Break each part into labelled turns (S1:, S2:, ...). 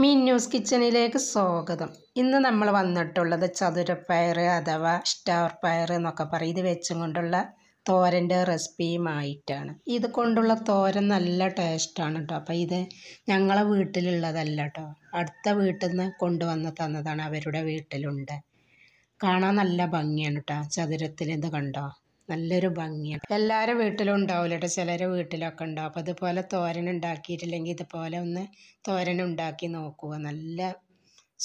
S1: മീൻ news കിച്ചണിലേക്ക് സ്വാഗതം ഇന്ന് നമ്മൾ വന്നിട്ടുള്ളത് ചതുരപ്പയർ അഥവാ സ്റ്റാർ പയർ എന്നൊക്കെ പറയും ഇത് വെച്ചും കൊണ്ടുള്ള തോരൻ്റെ റെസിപ്പിയുമായിട്ടാണ് ഇത് കൊണ്ടുള്ള തോരൻ നല്ല ടേസ്റ്റാണ് കേട്ടോ അപ്പോൾ ഇത് ഞങ്ങളെ വീട്ടിലുള്ളതല്ല കേട്ടോ അടുത്ത വീട്ടിൽ നിന്ന് കൊണ്ടുവന്ന് തന്നതാണ് അവരുടെ വീട്ടിലുണ്ട് കാണാൻ നല്ല ഭംഗിയാണ് കേട്ടോ ചതുരത്തിൽ ഇത് കണ്ടോ നല്ലൊരു ഭംഗിയാണ് എല്ലാവരും വീട്ടിലും ഉണ്ടാവില്ല കേട്ടോ ചിലരെ വീട്ടിലൊക്കെ ഉണ്ടാവും അപ്പോൾ അതുപോലെ തോരൻ ഉണ്ടാക്കിയിട്ടില്ലെങ്കിൽ ഇതുപോലെ ഒന്ന് തോരൻ ഉണ്ടാക്കി നോക്കുക നല്ല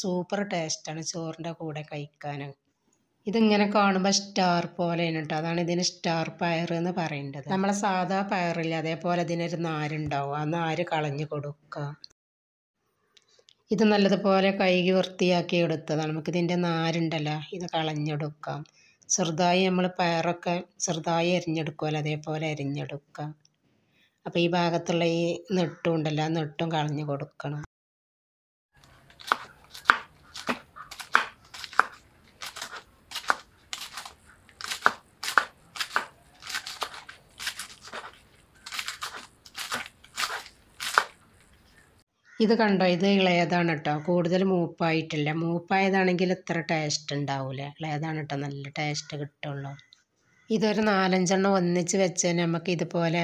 S1: സൂപ്പർ ടേസ്റ്റാണ് ചോറിൻ്റെ കൂടെ കഴിക്കാൻ ഇതിങ്ങനെ കാണുമ്പോൾ സ്റ്റാർ പോലെയാണ് കേട്ടോ അതാണ് ഇതിന് സ്റ്റാർ പയർ എന്ന് പറയേണ്ടത് നമ്മളെ സാധാ പയറില്ല അതേപോലെ ഇതിനൊരു നാരുണ്ടാവും ആ നാര് കളഞ്ഞു കൊടുക്കുക ഇത് നല്ലതുപോലെ കഴുകി വൃത്തിയാക്കി എടുത്തതാണ് നമുക്കിതിൻ്റെ നാരുണ്ടല്ലോ ഇത് കളഞ്ഞെടുക്കാം ചെറുതായി നമ്മൾ പയറൊക്കെ ചെറുതായി അരിഞ്ഞെടുക്കുമല്ലോ അതേപോലെ അരിഞ്ഞെടുക്കുക അപ്പോൾ ഈ ഭാഗത്തുള്ള ഈ നെട്ടുണ്ടല്ലോ ആ നെട്ടും കളഞ്ഞു കൊടുക്കണം ഇത് കണ്ടോ ഇത് ഇളയതാണ് കേട്ടോ കൂടുതൽ മൂപ്പായിട്ടില്ല മൂപ്പായതാണെങ്കിൽ ഇത്ര ടേസ്റ്റ് ഉണ്ടാവില്ല ഇളയതാണ് കേട്ടോ നല്ല ടേസ്റ്റ് കിട്ടുള്ളൂ ഇതൊരു നാലഞ്ചെണ്ണം ഒന്നിച്ച് വെച്ച് നമുക്ക് ഇതുപോലെ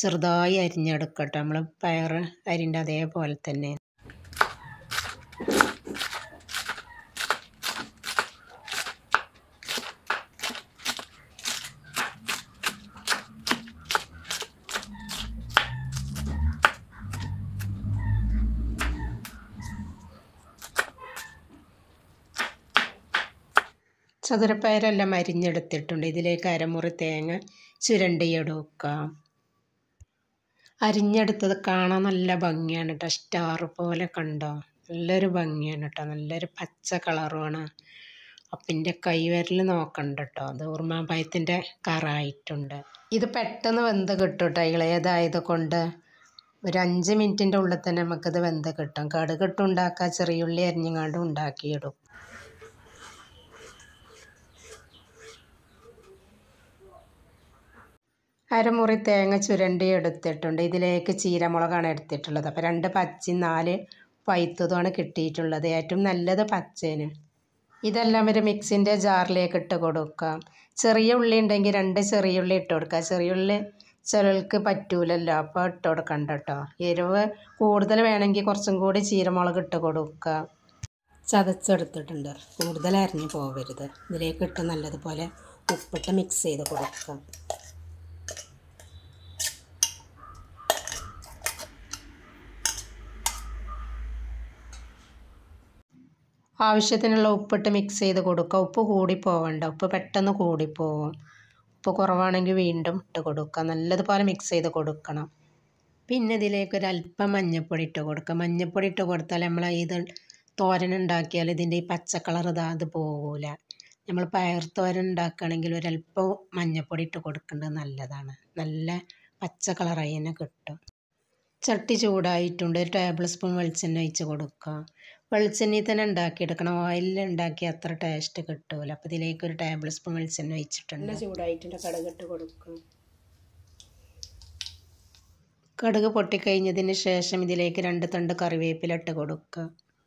S1: ചെറുതായി അരിഞ്ഞെടുക്കട്ടോ നമ്മൾ പയർ അരിൻ്റെ അതേപോലെ തന്നെ ചതുരപ്പയറെല്ലാം അരിഞ്ഞെടുത്തിട്ടുണ്ട് ഇതിലേക്ക് അരമുറി തേങ്ങ ചുരണ്ടിയെടുക്കാം അരിഞ്ഞെടുത്തത് കാണാൻ നല്ല ഭംഗിയാണ് കേട്ടോ സ്റ്റാർ പോലെ കണ്ടോ നല്ലൊരു ഭംഗിയാണ് കേട്ടോ നല്ലൊരു പച്ച കളറുമാണ് അപ്പിൻ്റെ കൈവരൽ നോക്കണ്ട കേട്ടോ അത് ഉറുമാമ്പയത്തിൻ്റെ കറായിട്ടുണ്ട് ഇത് പെട്ടെന്ന് വെന്ത് കിട്ടും കേട്ടോ ഇളയതായത് കൊണ്ട് ഒരു അഞ്ച് മിനിറ്റിൻ്റെ ഉള്ളിൽ തന്നെ നമുക്കിത് വെന്ത് കിട്ടും കടുകിട്ട് ചെറിയുള്ളി അരിഞ്ഞങ്ങാണ്ട് ഉണ്ടാക്കിയിടും അരമുറി തേങ്ങ ചുരണ്ടി എടുത്തിട്ടുണ്ട് ഇതിലേക്ക് ചീരമുളകാണ് എടുത്തിട്ടുള്ളത് അപ്പോൾ രണ്ട് പച്ചി നാല് വൈത്തതുമാണ് കിട്ടിയിട്ടുള്ളത് ഏറ്റവും നല്ലത് പച്ചേന് ഇതെല്ലാം ഒരു മിക്സിൻ്റെ ജാറിലേക്ക് ഇട്ട് കൊടുക്കാം ചെറിയ ഉള്ളി ഉണ്ടെങ്കിൽ രണ്ട് ചെറിയ ഉള്ളി ഇട്ട് കൊടുക്കുക ചെറിയ ഉള്ളി ചിലർക്ക് പറ്റൂലല്ലോ അപ്പോൾ ഇട്ട് കൊടുക്കണ്ട കേട്ടോ എരിവ് കൂടുതൽ വേണമെങ്കിൽ കുറച്ചും കൂടി ചീരമുളക് ഇട്ട് കൊടുക്കുക ചതച്ചെടുത്തിട്ടുണ്ട് കൂടുതൽ അരിഞ്ഞു പോകരുത് ഇതിലേക്ക് ഇട്ട് നല്ലതുപോലെ ഉപ്പിട്ട് മിക്സ് ചെയ്ത് കൊടുക്കാം ആവശ്യത്തിനുള്ള ഉപ്പിട്ട് മിക്സ് ചെയ്ത് കൊടുക്കുക ഉപ്പ് കൂടിപ്പോവണ്ട ഉപ്പ് പെട്ടെന്ന് കൂടിപ്പോവും ഉപ്പ് കുറവാണെങ്കിൽ വീണ്ടും ഇട്ട് കൊടുക്കുക നല്ലതുപോലെ മിക്സ് ചെയ്ത് കൊടുക്കണം പിന്നെ ഇതിലേക്ക് ഒരല്പം മഞ്ഞൾപ്പൊടി ഇട്ട് കൊടുക്കുക മഞ്ഞൾപ്പൊടി ഇട്ട് കൊടുത്താൽ നമ്മൾ ഇത് തോരൻ ഉണ്ടാക്കിയാൽ ഇതിൻ്റെ ഈ പച്ചക്കളർ ഇതാ അത് പോകില്ല നമ്മൾ പയർ തോരൻ ഉണ്ടാക്കുകയാണെങ്കിൽ ഒരല്പം മഞ്ഞൾപ്പൊടി ഇട്ട് കൊടുക്കേണ്ടത് നല്ലതാണ് നല്ല പച്ച കളറായി തന്നെ കിട്ടും ചട്ടി ചൂടായിട്ടുണ്ട് ഒരു ടേബിൾ സ്പൂൺ വെളിച്ചെണ്ണ ഒഴിച്ച് കൊടുക്കുക വെളിച്ചെണ്ണയിൽ തന്നെ ഉണ്ടാക്കിയെടുക്കണം ഓയിലിൽ ഉണ്ടാക്കി അത്ര ടേസ്റ്റ് കിട്ടൂല അപ്പോൾ ഇതിലേക്ക് ഒരു ടേബിൾ സ്പൂൺ വെളിച്ചെണ്ണ വെച്ചിട്ടുണ്ട് ചൂടായിട്ടുണ്ട് കടുകിട്ട് കൊടുക്കും കടുക് പൊട്ടിക്കഴിഞ്ഞതിന് ശേഷം ഇതിലേക്ക് രണ്ട് തണ്ട് കറിവേപ്പില ഇട്ട് കൊടുക്കുക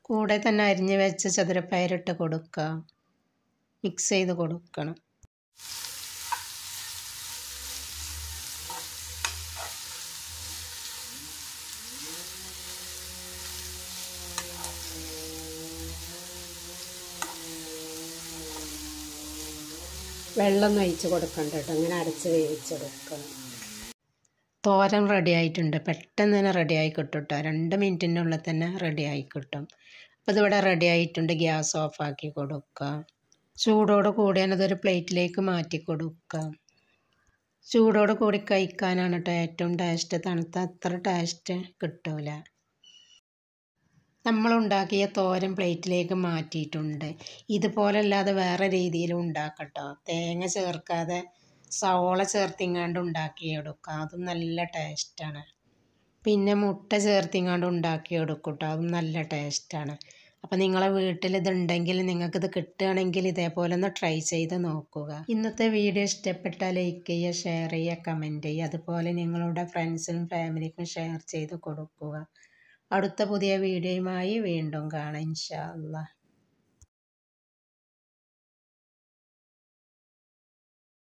S1: കൂടെ തന്നെ അരിഞ്ഞ് വെച്ച ചതുരപ്പയറിട്ട് കൊടുക്കുക മിക്സ് ചെയ്ത് കൊടുക്കണം വെള്ളം ഒഴിച്ച് കൊടുക്കണ്ട കേട്ടോ ഇങ്ങനെ അരച്ച് വേവിച്ചെടുക്കണം തോരൻ റെഡി ആയിട്ടുണ്ട് പെട്ടെന്ന് തന്നെ റെഡി ആയി കിട്ടും കേട്ടോ രണ്ട് മിനിറ്റിൻ്റെ ഉള്ളിൽ തന്നെ റെഡി ആയി കിട്ടും അപ്പോൾ ഇതിവിടെ റെഡി ആയിട്ടുണ്ട് ഗ്യാസ് ഓഫാക്കി കൊടുക്കുക ചൂടോട് കൂടി അതൊരു പ്ലേറ്റിലേക്ക് മാറ്റി കൊടുക്കുക ചൂടോട് കൂടി കഴിക്കാനാണ് കേട്ടോ ഏറ്റവും ടേസ്റ്റ് തണുത്ത അത്ര ടേസ്റ്റ് കിട്ടില്ല നമ്മൾ ഉണ്ടാക്കിയ തോരൻ പ്ലേറ്റിലേക്ക് മാറ്റിയിട്ടുണ്ട് ഇതുപോലെ അല്ലാതെ വേറെ രീതിയിലും ഉണ്ടാക്കട്ടോ തേങ്ങ ചേർക്കാതെ സവോള ചേർത്തിങ്ങാണ്ട് ഉണ്ടാക്കിയെടുക്കുക അതും നല്ല ടേസ്റ്റാണ് പിന്നെ മുട്ട ചേർത്തിങ്ങാണ്ട് ഉണ്ടാക്കിയെടുക്കും കേട്ടോ അതും നല്ല ടേസ്റ്റാണ് അപ്പോൾ നിങ്ങളെ വീട്ടിൽ ഇതുണ്ടെങ്കിൽ നിങ്ങൾക്കിത് കിട്ടുകയാണെങ്കിൽ ഇതേപോലെ ഒന്ന് ട്രൈ ചെയ്ത് നോക്കുക ഇന്നത്തെ വീഡിയോ ഇഷ്ടപ്പെട്ടാൽ ലൈക്ക് ചെയ്യുക ഷെയർ ചെയ്യുക കമൻറ്റ് ചെയ്യുക അതുപോലെ നിങ്ങളുടെ ഫ്രണ്ട്സിനും ഫാമിലിക്കും ഷെയർ ചെയ്ത് കൊടുക്കുക അടുത്ത പുതിയ വീഡിയോയുമായി വീണ്ടും കാണാം ഇൻഷാ അള്ളാഹ്